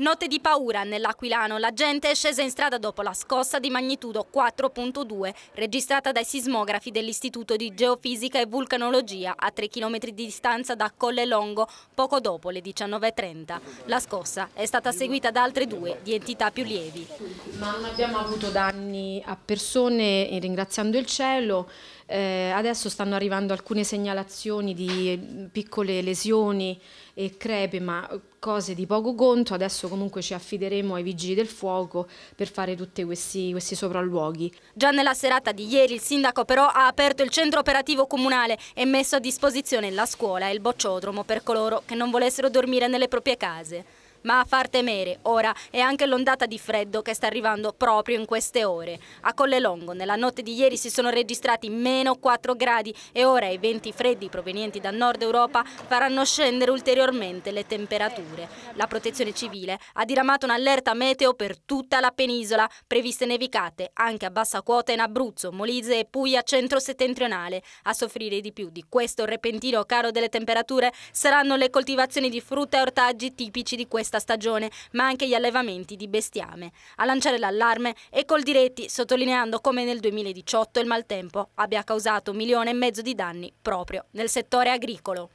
Note di paura nell'Aquilano, la gente è scesa in strada dopo la scossa di magnitudo 4.2 registrata dai sismografi dell'Istituto di Geofisica e Vulcanologia a 3 km di distanza da Colle Longo poco dopo le 19.30. La scossa è stata seguita da altre due di entità più lievi. Non abbiamo avuto danni a persone, eh, ringraziando il cielo, eh, adesso stanno arrivando alcune segnalazioni di eh, piccole lesioni e crepe, ma cose di poco conto, adesso comunque ci affideremo ai vigili del fuoco per fare tutti questi, questi sopralluoghi. Già nella serata di ieri il sindaco però ha aperto il centro operativo comunale e messo a disposizione la scuola e il bocciodromo per coloro che non volessero dormire nelle proprie case. Ma a far temere ora è anche l'ondata di freddo che sta arrivando proprio in queste ore. A Collelongo nella notte di ieri si sono registrati meno 4 gradi e ora i venti freddi provenienti da nord Europa faranno scendere ulteriormente le temperature. La protezione civile ha diramato un'allerta meteo per tutta la penisola, previste nevicate anche a bassa quota in Abruzzo, Molise e Puglia centro-settentrionale. A soffrire di più di questo repentino calo delle temperature saranno le coltivazioni di frutta e ortaggi tipici di questa questa stagione, ma anche gli allevamenti di bestiame. A lanciare l'allarme è Coldiretti, sottolineando come nel 2018 il maltempo abbia causato un milione e mezzo di danni proprio nel settore agricolo.